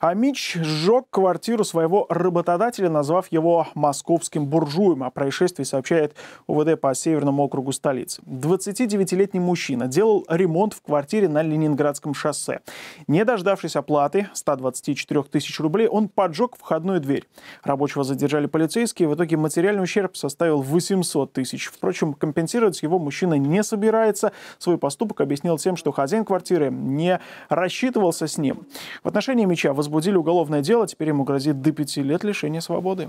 А Мич сжег квартиру своего работодателя, назвав его московским буржуем. О а происшествии сообщает УВД по Северному округу столицы. 29-летний мужчина делал ремонт в квартире на Ленинградском шоссе. Не дождавшись оплаты 124 тысяч рублей, он поджег входную дверь. Рабочего задержали полицейские. В итоге материальный ущерб составил 800 тысяч. Впрочем, компенсировать его мужчина не собирается. Свой поступок объяснил тем, что хозяин квартиры не рассчитывался с ним. В отношении меча возбуждается возбудили уголовное дело, теперь ему грозит до пяти лет лишения свободы.